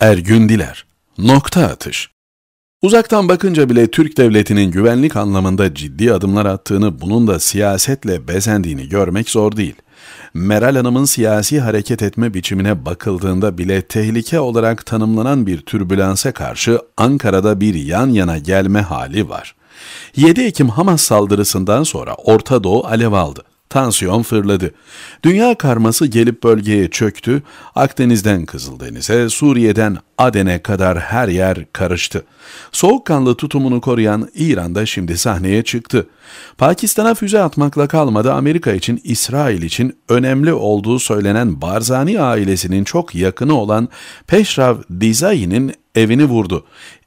Ergün Diler. Nokta atış. Uzaktan bakınca bile Türk devletinin güvenlik anlamında ciddi adımlar attığını, bunun da siyasetle bezendiğini görmek zor değil. Meral Hanım'ın siyasi hareket etme biçimine bakıldığında bile tehlike olarak tanımlanan bir türbülansa karşı Ankara'da bir yan yana gelme hali var. 7 Ekim Hamas saldırısından sonra Orta Doğu alev aldı. Tansiyon fırladı. Dünya karması gelip bölgeye çöktü. Akdeniz'den Kızıldeniz'e, Suriye'den Aden'e kadar her yer karıştı. Soğukkanlı tutumunu koruyan İran da şimdi sahneye çıktı. Pakistan'a füze atmakla kalmadı Amerika için İsrail için önemli olduğu söylenen Barzani ailesinin çok yakını olan Peşrav Dizay'nin evini vurdu.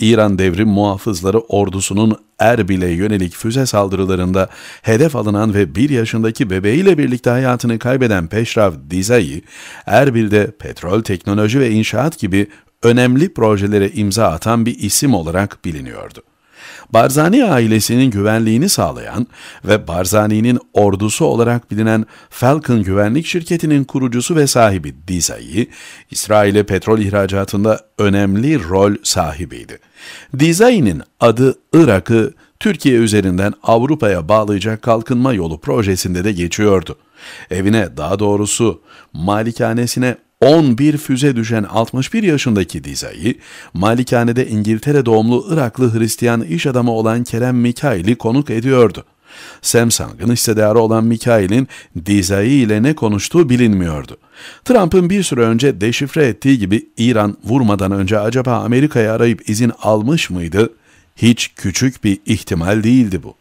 İran devrim muhafızları ordusunun Erbil'e yönelik füze saldırılarında hedef alınan ve bir yaşındaki bebeğiyle birlikte hayatını kaybeden Peşrav Dizayi, Erbil'de petrol, teknoloji ve inşaat gibi önemli projelere imza atan bir isim olarak biliniyordu. Barzani ailesinin güvenliğini sağlayan ve Barzani'nin ordusu olarak bilinen Falcon Güvenlik Şirketi'nin kurucusu ve sahibi Diza'yı, İsrail'e petrol ihracatında önemli rol sahibiydi. Dizay'nin adı Irak'ı Türkiye üzerinden Avrupa'ya bağlayacak kalkınma yolu projesinde de geçiyordu. Evine daha doğrusu malikanesine 11 füze düşen 61 yaşındaki Diza'yı, malikanede İngiltere doğumlu Iraklı Hristiyan iş adamı olan Kerem Mikail'i konuk ediyordu. Samsung'ın hissedarı olan Mikail'in Dizai ile ne konuştuğu bilinmiyordu. Trump'ın bir süre önce deşifre ettiği gibi İran vurmadan önce acaba Amerika'yı arayıp izin almış mıydı? Hiç küçük bir ihtimal değildi bu.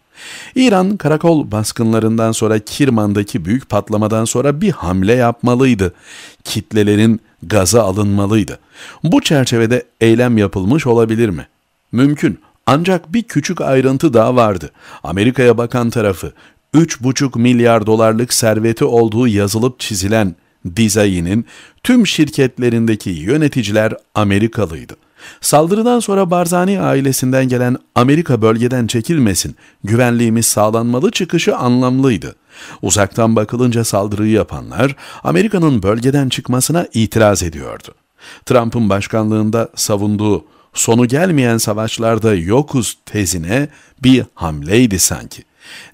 İran karakol baskınlarından sonra Kirman'daki büyük patlamadan sonra bir hamle yapmalıydı. Kitlelerin gaza alınmalıydı. Bu çerçevede eylem yapılmış olabilir mi? Mümkün. Ancak bir küçük ayrıntı daha vardı. Amerika'ya bakan tarafı 3,5 milyar dolarlık serveti olduğu yazılıp çizilen Dizayin'in tüm şirketlerindeki yöneticiler Amerikalıydı. Saldırıdan sonra Barzani ailesinden gelen Amerika bölgeden çekilmesin, güvenliğimiz sağlanmalı çıkışı anlamlıydı. Uzaktan bakılınca saldırıyı yapanlar Amerika'nın bölgeden çıkmasına itiraz ediyordu. Trump'ın başkanlığında savunduğu sonu gelmeyen savaşlarda yokuz tezine bir hamleydi sanki.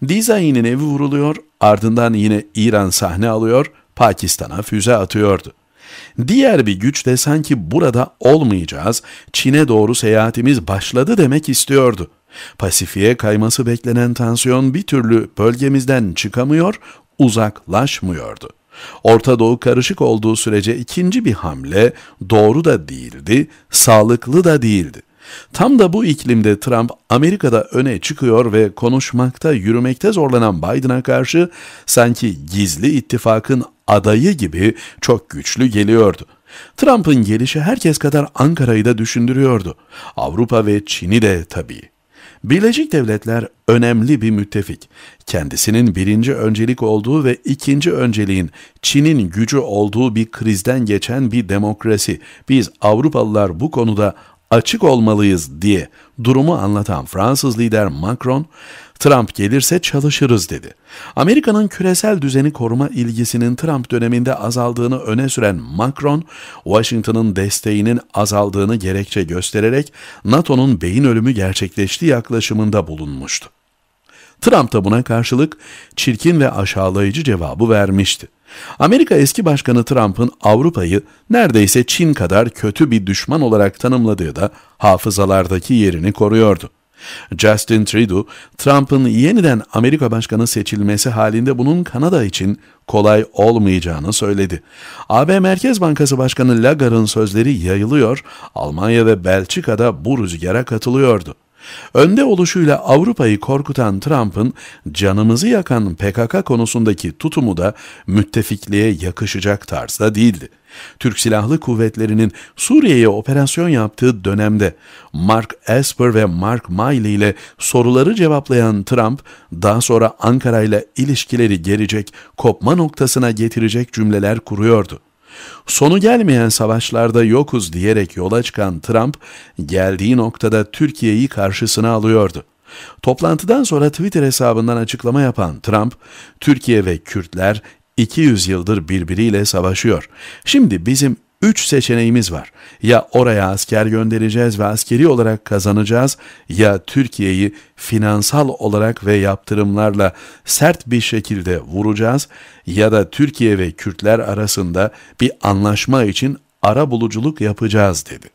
Dizayn'in evi vuruluyor, ardından yine İran sahne alıyor, Pakistan'a füze atıyordu. Diğer bir güç de sanki burada olmayacağız, Çin'e doğru seyahatimiz başladı demek istiyordu. Pasifik'e kayması beklenen tansiyon bir türlü bölgemizden çıkamıyor, uzaklaşmıyordu. Orta Doğu karışık olduğu sürece ikinci bir hamle doğru da değildi, sağlıklı da değildi. Tam da bu iklimde Trump Amerika'da öne çıkıyor ve konuşmakta, yürümekte zorlanan Biden'a karşı sanki gizli ittifakın adayı gibi çok güçlü geliyordu. Trump'ın gelişi herkes kadar Ankara'yı da düşündürüyordu. Avrupa ve Çin'i de tabii. Birleşik Devletler önemli bir müttefik. Kendisinin birinci öncelik olduğu ve ikinci önceliğin Çin'in gücü olduğu bir krizden geçen bir demokrasi. Biz Avrupalılar bu konuda açık olmalıyız diye durumu anlatan Fransız lider Macron, Trump gelirse çalışırız dedi. Amerika'nın küresel düzeni koruma ilgisinin Trump döneminde azaldığını öne süren Macron, Washington'ın desteğinin azaldığını gerekçe göstererek NATO'nun beyin ölümü gerçekleşti yaklaşımında bulunmuştu. Trump da buna karşılık çirkin ve aşağılayıcı cevabı vermişti. Amerika eski başkanı Trump'ın Avrupa'yı neredeyse Çin kadar kötü bir düşman olarak tanımladığı da hafızalardaki yerini koruyordu. Justin Trudeau, Trump'ın yeniden Amerika Başkanı seçilmesi halinde bunun Kanada için kolay olmayacağını söyledi. AB Merkez Bankası Başkanı Lagarde'ın sözleri yayılıyor, Almanya ve Belçika'da bu rüzgara katılıyordu. Önde oluşuyla Avrupa'yı korkutan Trump'ın canımızı yakan PKK konusundaki tutumu da müttefikliğe yakışacak tarzda değildi. Türk Silahlı Kuvvetleri'nin Suriye'ye operasyon yaptığı dönemde Mark Esper ve Mark Miley ile soruları cevaplayan Trump, daha sonra Ankara ile ilişkileri gelecek, kopma noktasına getirecek cümleler kuruyordu. Sonu gelmeyen savaşlarda yokuz diyerek yola çıkan Trump, geldiği noktada Türkiye'yi karşısına alıyordu. Toplantıdan sonra Twitter hesabından açıklama yapan Trump, Türkiye ve Kürtler 200 yıldır birbiriyle savaşıyor. Şimdi bizim Üç seçeneğimiz var. Ya oraya asker göndereceğiz ve askeri olarak kazanacağız ya Türkiye'yi finansal olarak ve yaptırımlarla sert bir şekilde vuracağız ya da Türkiye ve Kürtler arasında bir anlaşma için ara buluculuk yapacağız dedi.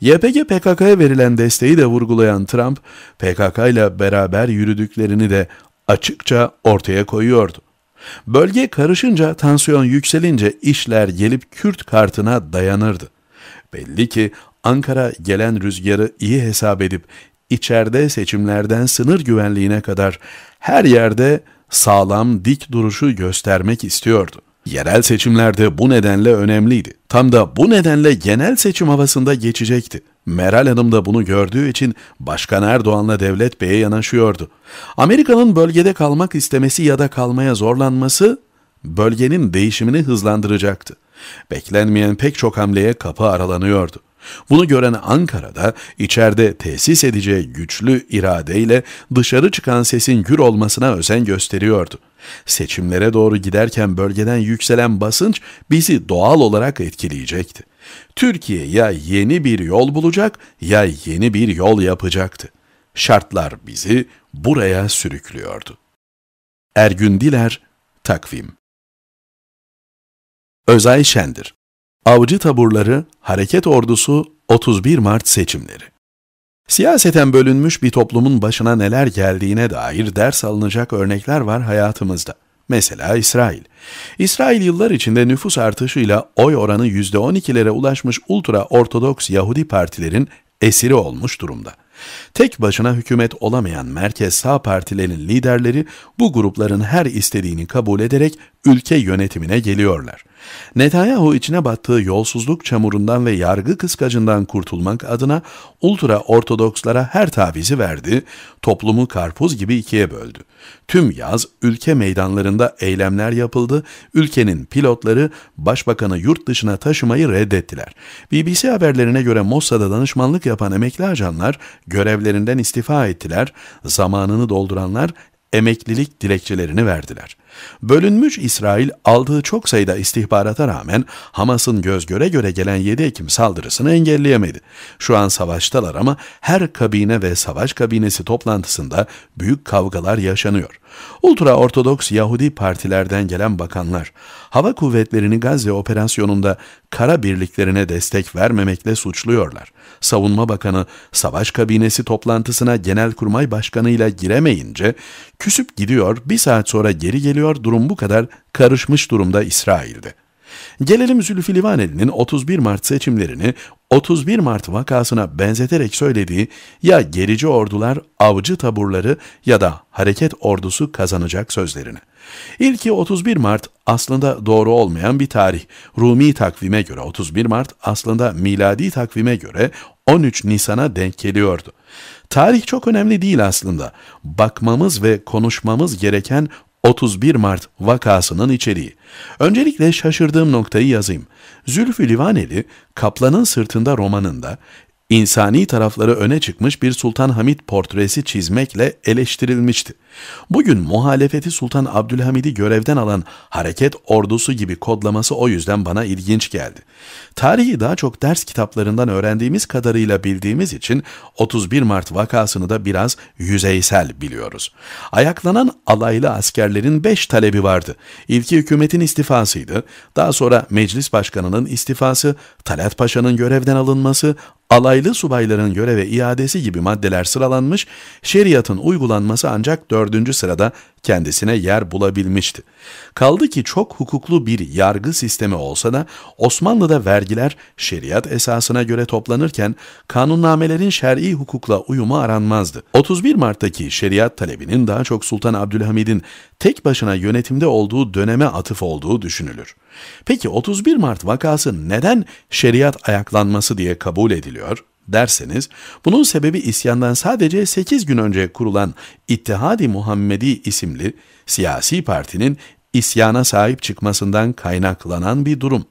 YPG PKK'ya verilen desteği de vurgulayan Trump, PKK ile beraber yürüdüklerini de açıkça ortaya koyuyordu. Bölge karışınca tansiyon yükselince işler gelip Kürt kartına dayanırdı. Belli ki Ankara gelen rüzgarı iyi hesap edip içeride seçimlerden sınır güvenliğine kadar her yerde sağlam dik duruşu göstermek istiyordu. Yerel seçimlerde bu nedenle önemliydi. Tam da bu nedenle genel seçim havasında geçecekti. Meral Hanım da bunu gördüğü için Başkan Erdoğan'la Devlet Bey'e yanaşıyordu. Amerika'nın bölgede kalmak istemesi ya da kalmaya zorlanması bölgenin değişimini hızlandıracaktı. Beklenmeyen pek çok hamleye kapı aralanıyordu. Bunu gören Ankara'da içeride tesis edeceği güçlü iradeyle dışarı çıkan sesin gür olmasına özen gösteriyordu. Seçimlere doğru giderken bölgeden yükselen basınç bizi doğal olarak etkileyecekti. Türkiye ya yeni bir yol bulacak ya yeni bir yol yapacaktı. Şartlar bizi buraya sürüklüyordu. Ergün Diler, Takvim Özay Şendir Avcı taburları, hareket ordusu, 31 Mart seçimleri. Siyaseten bölünmüş bir toplumun başına neler geldiğine dair ders alınacak örnekler var hayatımızda. Mesela İsrail. İsrail yıllar içinde nüfus artışıyla oy oranı %12'lere ulaşmış ultra ortodoks Yahudi partilerin esiri olmuş durumda. Tek başına hükümet olamayan merkez sağ partilerin liderleri bu grupların her istediğini kabul ederek ülke yönetimine geliyorlar. Netanyahu içine battığı yolsuzluk çamurundan ve yargı kıskacından kurtulmak adına ultra ortodokslara her tavizi verdi, toplumu karpuz gibi ikiye böldü. Tüm yaz ülke meydanlarında eylemler yapıldı, ülkenin pilotları başbakanı yurt dışına taşımayı reddettiler. BBC haberlerine göre Mossad'a danışmanlık yapan emekli ajanlar görevlerinden istifa ettiler, zamanını dolduranlar emeklilik dilekçelerini verdiler.'' Bölünmüş İsrail aldığı çok sayıda istihbarata rağmen Hamas'ın göz göre göre gelen 7 Ekim saldırısını engelleyemedi. Şu an savaştalar ama her kabine ve savaş kabinesi toplantısında büyük kavgalar yaşanıyor. Ultra Ortodoks Yahudi partilerden gelen bakanlar, hava kuvvetlerini Gazze operasyonunda kara birliklerine destek vermemekle suçluyorlar. Savunma Bakanı, savaş kabinesi toplantısına Genelkurmay Başkanı ile giremeyince küsüp gidiyor, bir saat sonra geri geliyor görünüyor durum bu kadar karışmış durumda İsrail'de. Gelelim Zülfü Livaneli'nin 31 Mart seçimlerini 31 Mart vakasına benzeterek söylediği ya gerici ordular, avcı taburları ya da hareket ordusu kazanacak sözlerine. İlki 31 Mart aslında doğru olmayan bir tarih. Rumi takvime göre 31 Mart aslında miladi takvime göre 13 Nisan'a denk geliyordu. Tarih çok önemli değil aslında. Bakmamız ve konuşmamız gereken 31 Mart vakasının içeriği. Öncelikle şaşırdığım noktayı yazayım. Zülfü Livaneli, Kaplan'ın Sırtında romanında insani tarafları öne çıkmış bir Sultan Hamid portresi çizmekle eleştirilmişti. Bugün muhalefeti Sultan Abdülhamid'i görevden alan hareket ordusu gibi kodlaması o yüzden bana ilginç geldi. Tarihi daha çok ders kitaplarından öğrendiğimiz kadarıyla bildiğimiz için 31 Mart vakasını da biraz yüzeysel biliyoruz. Ayaklanan alaylı askerlerin 5 talebi vardı. İlki hükümetin istifasıydı, daha sonra meclis başkanının istifası, Talat Paşa'nın görevden alınması, alaylı subayların göreve iadesi gibi maddeler sıralanmış, şeriatın uygulanması ancak dördüncü sırada kendisine yer bulabilmişti. Kaldı ki çok hukuklu bir yargı sistemi olsa da Osmanlı'da vergiler şeriat esasına göre toplanırken kanunnamelerin şer'i hukukla uyumu aranmazdı. 31 Mart'taki şeriat talebinin daha çok Sultan Abdülhamid'in tek başına yönetimde olduğu döneme atıf olduğu düşünülür. Peki 31 Mart vakası neden şeriat ayaklanması diye kabul ediliyor? ediliyor derseniz bunun sebebi isyandan sadece 8 gün önce kurulan İttihadi Muhammedi isimli siyasi partinin isyana sahip çıkmasından kaynaklanan bir durum.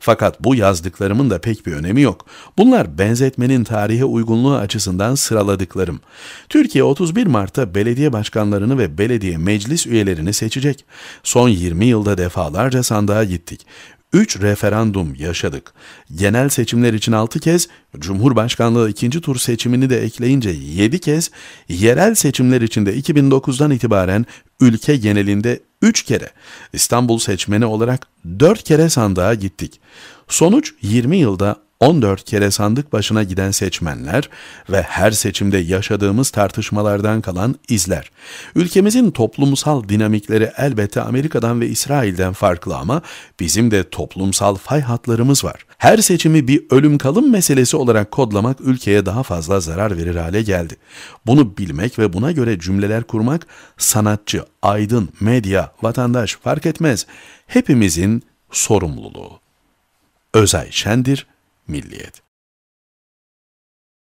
Fakat bu yazdıklarımın da pek bir önemi yok. Bunlar benzetmenin tarihe uygunluğu açısından sıraladıklarım. Türkiye 31 Mart'ta belediye başkanlarını ve belediye meclis üyelerini seçecek. Son 20 yılda defalarca sandığa gittik. 3 referandum yaşadık. Genel seçimler için 6 kez, Cumhurbaşkanlığı ikinci tur seçimini de ekleyince 7 kez, yerel seçimler için de 2009'dan itibaren ülke genelinde 3 kere, İstanbul seçmeni olarak 4 kere sandığa gittik. Sonuç 20 yılda 14 kere sandık başına giden seçmenler ve her seçimde yaşadığımız tartışmalardan kalan izler. Ülkemizin toplumsal dinamikleri elbette Amerika'dan ve İsrail'den farklı ama bizim de toplumsal fay hatlarımız var. Her seçimi bir ölüm kalım meselesi olarak kodlamak ülkeye daha fazla zarar verir hale geldi. Bunu bilmek ve buna göre cümleler kurmak sanatçı, aydın, medya, vatandaş fark etmez. Hepimizin sorumluluğu. Özay Şendir milliyet.